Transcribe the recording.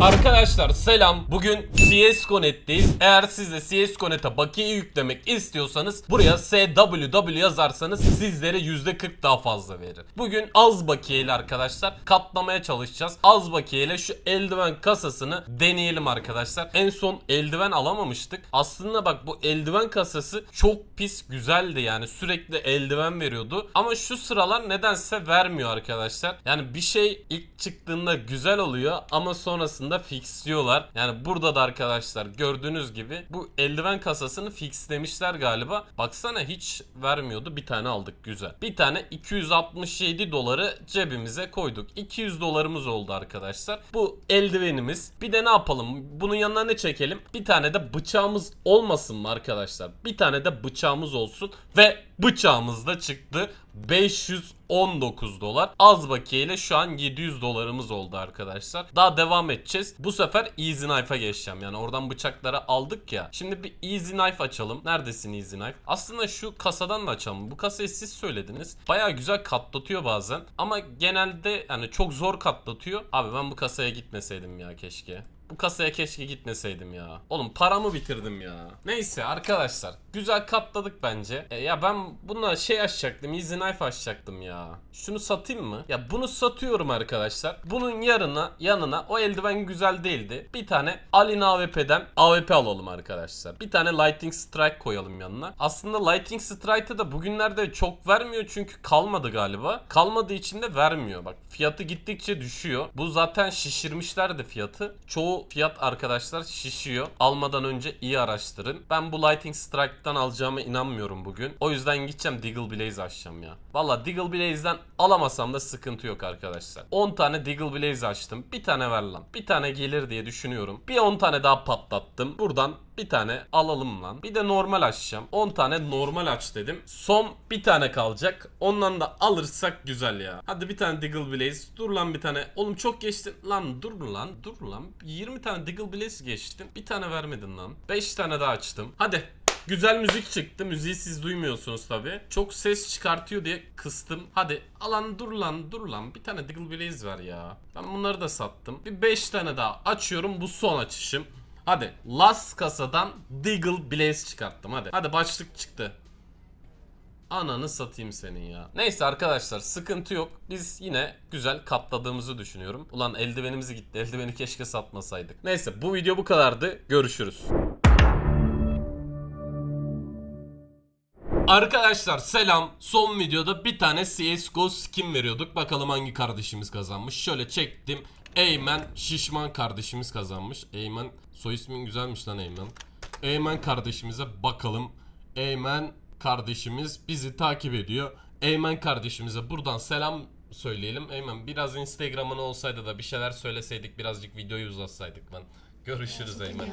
Arkadaşlar selam. Bugün CS.net'teyiz. Eğer siz de CS.net'e bakiye yüklemek istiyorsanız buraya SWW yazarsanız sizlere %40 daha fazla verir. Bugün az bakiyeli arkadaşlar katlamaya çalışacağız. Az bakiyeli şu eldiven kasasını deneyelim arkadaşlar. En son eldiven alamamıştık. Aslında bak bu eldiven kasası çok pis güzeldi yani sürekli eldiven veriyordu. Ama şu sıralar nedense vermiyor arkadaşlar. Yani bir şey ilk çıktığında güzel oluyor ama sonrasında anda fixliyorlar. Yani burada da arkadaşlar gördüğünüz gibi bu eldiven kasasını fixlemişler galiba. Baksana hiç vermiyordu. Bir tane aldık güzel. Bir tane 267 doları cebimize koyduk. 200 dolarımız oldu arkadaşlar. Bu eldivenimiz. Bir de ne yapalım? Bunun yanına ne çekelim? Bir tane de bıçağımız olmasın mı arkadaşlar? Bir tane de bıçağımız olsun ve bıçağımız da çıktı. 500 19 dolar. Az bakiyeyle şu an 700 dolarımız oldu arkadaşlar. Daha devam edeceğiz. Bu sefer Easy Knife'a geçeceğim. Yani oradan bıçakları aldık ya. Şimdi bir Easy Knife açalım. Neredesin Easy Knife? Aslında şu kasadan mı açalım? Bu kasayı siz söylediniz. Baya güzel katlatıyor bazen. Ama genelde yani çok zor katlatıyor. Abi ben bu kasaya gitmeseydim ya keşke. Bu kasaya keşke gitmeseydim ya. Oğlum paramı bitirdim ya. Neyse arkadaşlar Güzel katladık bence. E, ya ben buna şey açacaktım. Easy Knife açacaktım ya. Şunu satayım mı? Ya bunu satıyorum arkadaşlar. Bunun yanına, yanına o eldiven güzel değildi. Bir tane Alin AWP'den AWP alalım arkadaşlar. Bir tane Lightning Strike koyalım yanına. Aslında Lightning Strike'ı da bugünlerde çok vermiyor çünkü kalmadı galiba. Kalmadığı için de vermiyor. Bak fiyatı gittikçe düşüyor. Bu zaten şişirmişlerdi fiyatı. Çoğu fiyat arkadaşlar şişiyor. Almadan önce iyi araştırın. Ben bu Lightning Strike Riot'tan alacağımı inanmıyorum bugün. O yüzden gideceğim Diggle Blaze açacağım ya. Valla Diggle Blaze'den alamasam da sıkıntı yok arkadaşlar. 10 tane Diggle Blaze açtım. Bir tane ver lan. Bir tane gelir diye düşünüyorum. Bir 10 tane daha patlattım. Buradan bir tane alalım lan. Bir de normal açacağım. 10 tane normal aç dedim. Son bir tane kalacak. Ondan da alırsak güzel ya. Hadi bir tane Diggle Blaze. Dur lan bir tane. Oğlum çok geçtin. Lan dur lan. Dur lan. 20 tane Diggle Blaze geçtim. Bir tane vermedin lan. 5 tane daha açtım. Hadi Güzel müzik çıktı. Müziği siz duymuyorsunuz tabi. Çok ses çıkartıyor diye kıstım. Hadi alan dur lan dur lan. Bir tane Diggle Blaze var ya. Ben bunları da sattım. Bir 5 tane daha açıyorum. Bu son açışım. Hadi last kasadan Diggle Blaze çıkarttım hadi. Hadi başlık çıktı. Ananı satayım senin ya. Neyse arkadaşlar sıkıntı yok. Biz yine güzel kapladığımızı düşünüyorum. Ulan eldivenimizi gitti. Eldiveni keşke satmasaydık. Neyse bu video bu kadardı. Görüşürüz. Arkadaşlar selam. Son videoda bir tane CSGO skin veriyorduk. Bakalım hangi kardeşimiz kazanmış. Şöyle çektim. Eymen şişman kardeşimiz kazanmış. Eymen soy ismin güzelmiş lan Eymen. Eymen kardeşimize bakalım. Eymen kardeşimiz bizi takip ediyor. Eymen kardeşimize buradan selam söyleyelim. Eymen biraz Instagram'ın olsaydı da bir şeyler söyleseydik birazcık videoyu uzatsaydık ben Görüşürüz Eymen.